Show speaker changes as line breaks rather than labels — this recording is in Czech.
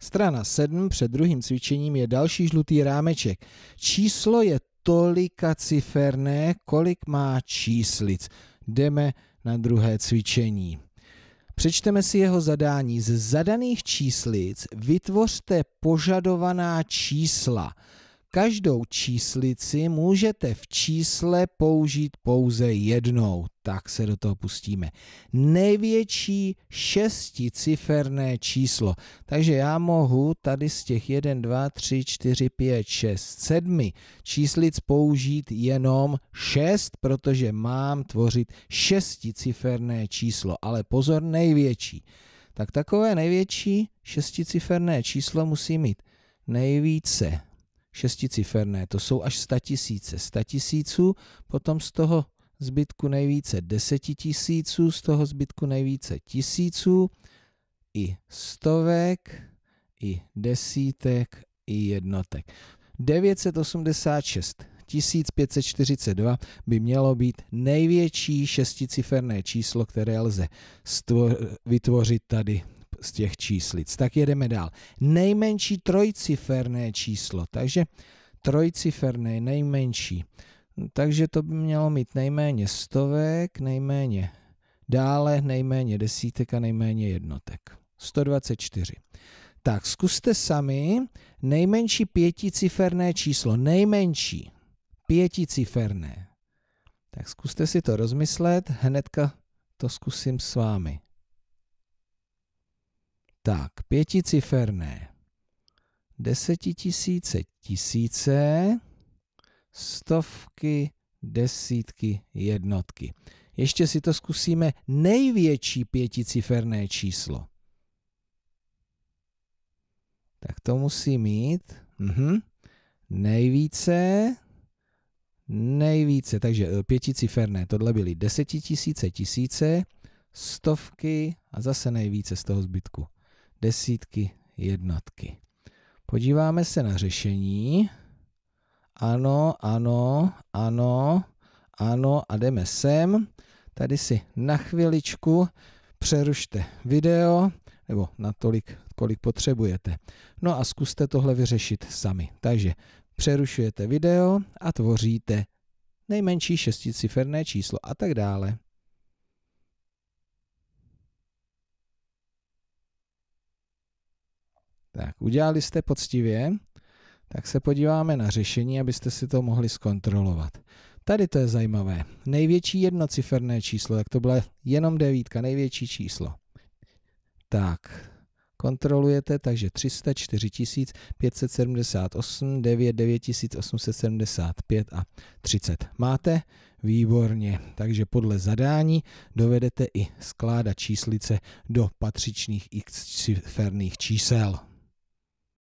Strana 7 před druhým cvičením je další žlutý rámeček. Číslo je tolika ciferné, kolik má číslic. Jdeme na druhé cvičení. Přečteme si jeho zadání. Z zadaných číslic vytvořte požadovaná čísla. Každou číslici můžete v čísle použít pouze jednou. Tak se do toho pustíme. Největší šesticiferné číslo. Takže já mohu tady z těch 1, 2, 3, 4, 5, 6, 7 číslic použít jenom 6, protože mám tvořit šesticiferné číslo. Ale pozor, největší. Tak takové největší šesticiferné číslo musí mít nejvíce šesticiferné, to jsou až statisíce. Statisíců, potom z toho zbytku nejvíce desetitisíců, z toho zbytku nejvíce tisíců, i stovek, i desítek, i jednotek. 986 1542 by mělo být největší šesticiferné číslo, které lze vytvořit tady z těch číslic. Tak jedeme dál. Nejmenší trojciferné číslo, takže trojciferné nejmenší. Takže to by mělo mít nejméně stovek, nejméně dále, nejméně desítek a nejméně jednotek. 124. Tak zkuste sami nejmenší pěticiferné číslo, nejmenší pěticiferné. Tak zkuste si to rozmyslet, hnedka to zkusím s vámi. Tak, pěticiferné. Desetitisíce tisíce, stovky, desítky, jednotky. Ještě si to zkusíme největší pěticiferné číslo. Tak to musí mít mhm. nejvíce, nejvíce, takže eh, pěticiferné, tohle byly desetitisíce tisíce, stovky a zase nejvíce z toho zbytku desítky, jednotky. Podíváme se na řešení. Ano, ano, ano, ano a jdeme sem. Tady si na chviličku přerušte video, nebo natolik, kolik potřebujete. No a zkuste tohle vyřešit sami. Takže přerušujete video a tvoříte nejmenší šesticiferné číslo a tak dále. Tak, udělali jste poctivě, tak se podíváme na řešení, abyste si to mohli zkontrolovat. Tady to je zajímavé. Největší jednociferné číslo, tak to byla jenom devítka, největší číslo. Tak, kontrolujete, takže 304 578, 9 9875 a 30. Máte? Výborně. Takže podle zadání dovedete i skládat číslice do patřičných x ciferných čísel.